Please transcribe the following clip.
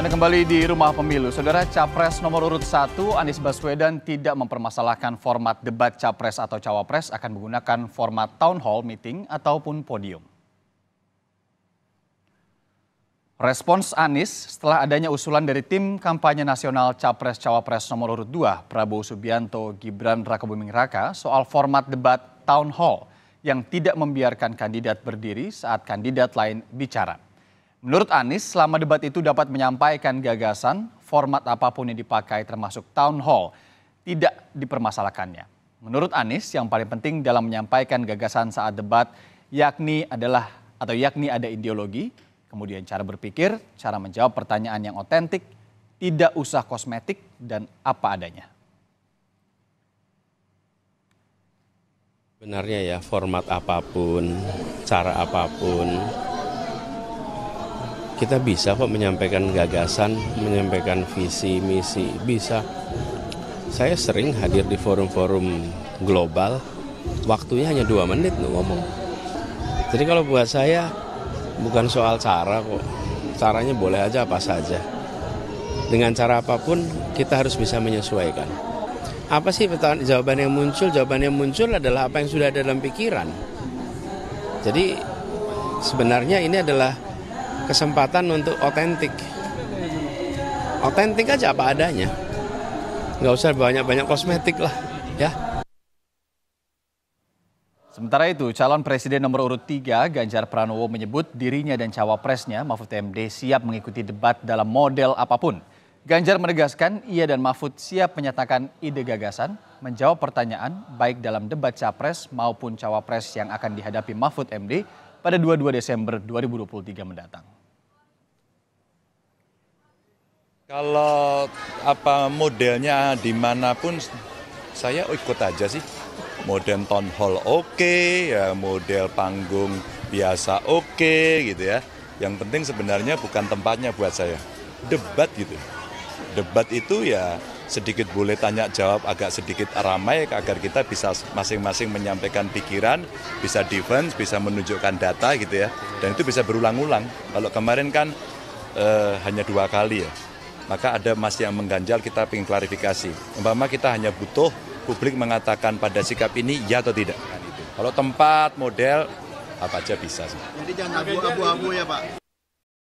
Anda kembali di rumah pemilu. Saudara Capres nomor urut 1 Anies Baswedan tidak mempermasalahkan format debat Capres atau Cawapres akan menggunakan format town hall meeting ataupun podium. Respons Anies setelah adanya usulan dari tim kampanye nasional Capres Cawapres nomor urut 2 Prabowo Subianto Gibran Rakabuming Raka soal format debat town hall yang tidak membiarkan kandidat berdiri saat kandidat lain bicara. Menurut Anies, selama debat itu dapat menyampaikan gagasan, format apapun yang dipakai termasuk town hall, tidak dipermasalahkannya. Menurut Anies, yang paling penting dalam menyampaikan gagasan saat debat yakni adalah atau yakni ada ideologi, kemudian cara berpikir, cara menjawab pertanyaan yang otentik, tidak usah kosmetik dan apa adanya. Benarnya ya format apapun, cara apapun, kita bisa kok menyampaikan gagasan, menyampaikan visi, misi, bisa. Saya sering hadir di forum-forum global, waktunya hanya dua menit loh ngomong. Jadi kalau buat saya bukan soal cara kok, caranya boleh aja apa saja. Dengan cara apapun kita harus bisa menyesuaikan. Apa sih pertanyaan jawaban yang muncul? Jawaban yang muncul adalah apa yang sudah ada dalam pikiran. Jadi sebenarnya ini adalah kesempatan untuk otentik. Otentik aja apa adanya. Nggak usah banyak-banyak kosmetik lah, ya. Sementara itu, calon presiden nomor urut 3 Ganjar Pranowo menyebut dirinya dan cawapresnya Mahfud MD siap mengikuti debat dalam model apapun. Ganjar menegaskan ia dan Mahfud siap menyatakan ide gagasan, menjawab pertanyaan baik dalam debat capres maupun cawapres yang akan dihadapi Mahfud MD pada 22 Desember 2023 mendatang. Kalau apa modelnya dimanapun saya ikut aja sih. Model town hall oke, okay, ya model panggung biasa oke okay, gitu ya. Yang penting sebenarnya bukan tempatnya buat saya. Debat gitu. Debat itu ya sedikit boleh tanya jawab agak sedikit ramai agar kita bisa masing-masing menyampaikan pikiran, bisa defense, bisa menunjukkan data gitu ya. Dan itu bisa berulang-ulang. Kalau kemarin kan eh, hanya dua kali ya maka ada masih yang mengganjal kita ingin klarifikasi. Umpama kita hanya butuh publik mengatakan pada sikap ini ya atau tidak. Kalau tempat, model, apa aja bisa sih. Jadi jangan abu-abu ya Pak.